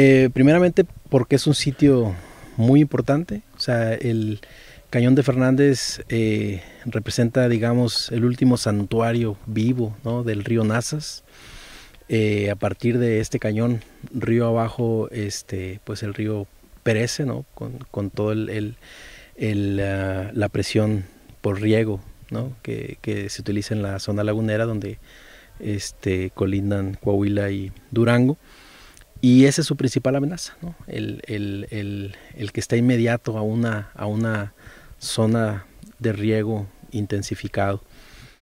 Eh, primeramente porque es un sitio muy importante, o sea, el Cañón de Fernández eh, representa, digamos, el último santuario vivo del río Nazas. Eh, a partir de este cañón, río abajo, este, pues el río perece, ¿no? Con, con todo el, ah, la presión por riego, Que, se utiliza en la zona lagunera donde este, colindan Coahuila y Durango. Y esa es su principal amenaza, el, el, el, el, que está inmediato a una, a una zona de riego intensificado.